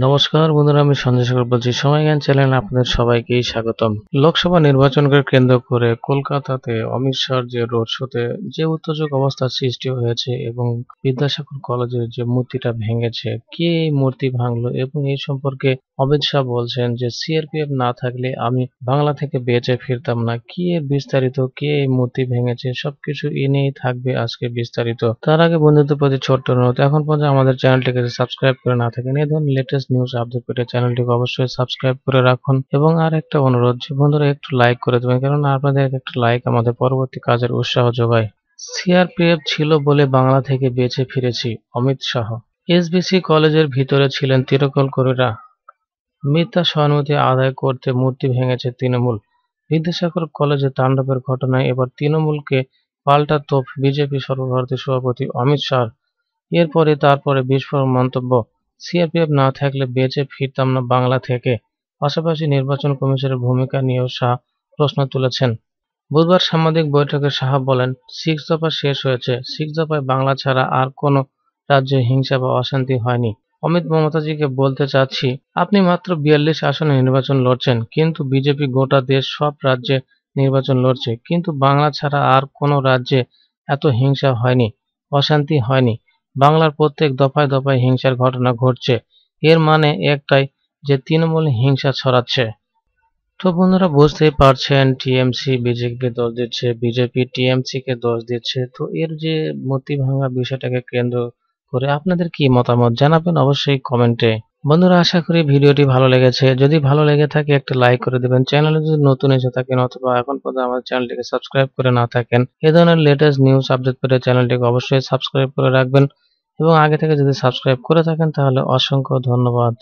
নমস্কার বন্ধুরা আমি সঞ্জয় সাগর বলছি সময় জ্ঞান চ্যানেল আপনাদের সবাইকেই স্বাগতম লোকসভা নির্বাচনকে কেন্দ্র করে কলকাতাতে অমিত শাহর যে রোড শোতে যে উত্তেজক অবস্থার সৃষ্টি হয়েছে এবং বিদ্যাসাগর কলেজের যে মূর্তিটা ভেঙেছে কে এই মূর্তি ভাঙলো এবং এই সম্পর্কে অমিত শাহ বলছেন যে সিআরপিএফ না থাকলে আমি বাংলা থেকে বেঁচে ফিরতাম না কে বিস্তারিত কে এই মূর্তি ভেঙেছে সবকিছু এ নিয়েই থাকবে আজকে বিস্তারিত তার আগে বন্ধুত্ব প্রতি ছোট্ট অনুরোধ এখন পর্যন্ত আমাদের চ্যানেলটিকে সাবস্ক্রাইব করে না থাকেন এই ধরনের লেটেস্ট লেটেস্ট নিউজ আপডেট পেতে চ্যানেলটিকে অবশ্যই সাবস্ক্রাইব করে রাখুন এবং আর একটা অনুরোধ বন্ধুরা একটু লাইক করে দেবেন কারণ আপনাদের একটা লাইক আমাদের পরবর্তী কাজের উৎসাহ যোগায় সিআরপিএফ ছিল বলে বাংলা থেকে বেঁচে ফিরেছি অমিত শাহ এসবিসি কলেজের ভিতরে ছিলেন তিরকল করিরা মিথ্যা সহানুভূতি আদায় করতে মূর্তি ভেঙেছে তৃণমূল বিদ্যাসাগর কলেজে তাণ্ডবের ঘটনায় এবার তৃণমূলকে পাল্টা তোপ বিজেপি সর্বভারতীয় সভাপতি অমিত শাহ এরপরে তারপরে বিস্ফোরক মন্তব্য সিআরপিএফ না থাকলে বেঁচে ফিরতাম না বাংলা থেকে পাশাপাশি নির্বাচন কমিশনের ভূমিকা নিয়েও শাহ প্রশ্ন তুলেছেন বুধবার সাংবাদিক বৈঠকে শাহ বলেন সিক্স দফা শেষ হয়েছে সিক্স দফায় বাংলা ছাড়া আর কোনো রাজ্যে হিংসা বা অশান্তি হয়নি অমিত মমতাজিকে বলতে চাচ্ছি আপনি মাত্র বিয়াল্লিশ আসনে নির্বাচন লড়ছেন কিন্তু বিজেপি গোটা দেশ সব রাজ্যে নির্বাচন লড়ছে কিন্তু বাংলা ছাড়া আর কোনো রাজ্যে এত হিংসা হয়নি অশান্তি হয়নি বাংলার প্রত্যেক দফায় দফায় হিংসার ঘটনা ঘটছে এর মানে একটাই যে তৃণমূল হিংসা ছড়াচ্ছে তো বন্ধুরা বুঝতেই পারছেন টিএমসি বিজেপিকে দোষ দিচ্ছে বিজেপি টিএমসিকে দোষ দিচ্ছে তো এর যে মতি ভাঙা বিষয়টাকে কেন্দ্র করে আপনাদের কি মতামত জানাবেন অবশ্যই কমেন্টে বন্ধুরা আশা করি ভিডিওটি ভালো লেগেছে যদি ভালো লেগে থাকে একটা লাইক করে দেবেন চ্যানেলে যদি নতুন এসে থাকেন অথবা এখন পর্যন্ত আমাদের চ্যানেলটিকে সাবস্ক্রাইব করে না থাকেন এ ধরনের লেটেস্ট নিউজ আপডেট পেতে চ্যানেলটিকে অবশ্যই সাবস্ক্রাইব করে রাখবেন এবং আগে থেকে যদি সাবস্ক্রাইব করে থাকেন তাহলে অসংখ্য ধন্যবাদ